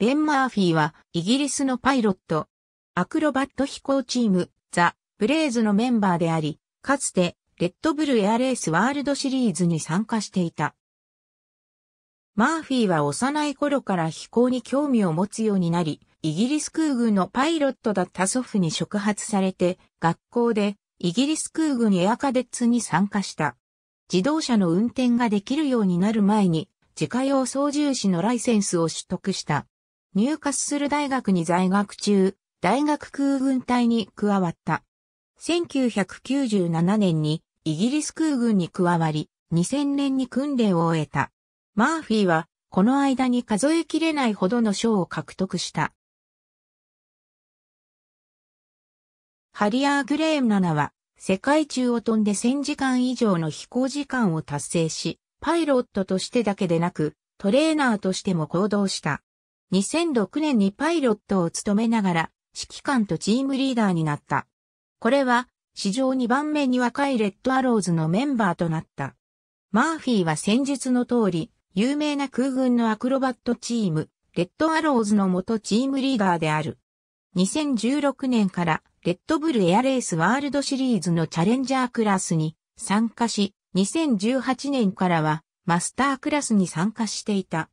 ベン・マーフィーは、イギリスのパイロット、アクロバット飛行チーム、ザ・ブレイズのメンバーであり、かつて、レッドブルエアレースワールドシリーズに参加していた。マーフィーは幼い頃から飛行に興味を持つようになり、イギリス空軍のパイロットだった祖父に触発されて、学校でイギリス空軍エアカデッツに参加した。自動車の運転ができるようになる前に、自家用操縦士のライセンスを取得した。ニューカッスル大学に在学中、大学空軍隊に加わった。1997年にイギリス空軍に加わり、2000年に訓練を終えた。マーフィーは、この間に数えきれないほどの賞を獲得した。ハリアー・グレーム7は、世界中を飛んで1000時間以上の飛行時間を達成し、パイロットとしてだけでなく、トレーナーとしても行動した。2006年にパイロットを務めながら指揮官とチームリーダーになった。これは史上2番目に若いレッドアローズのメンバーとなった。マーフィーは先述の通り、有名な空軍のアクロバットチーム、レッドアローズの元チームリーダーである。2016年からレッドブルエアレースワールドシリーズのチャレンジャークラスに参加し、2018年からはマスタークラスに参加していた。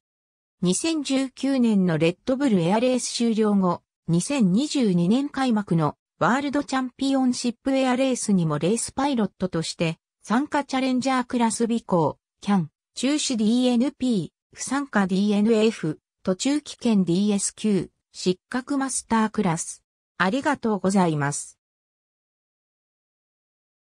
2019年のレッドブルエアレース終了後、2022年開幕のワールドチャンピオンシップエアレースにもレースパイロットとして参加チャレンジャークラス尾行、キャン、中止 DNP、不参加 DNF、途中棄権 DSQ、失格マスタークラス。ありがとうございます。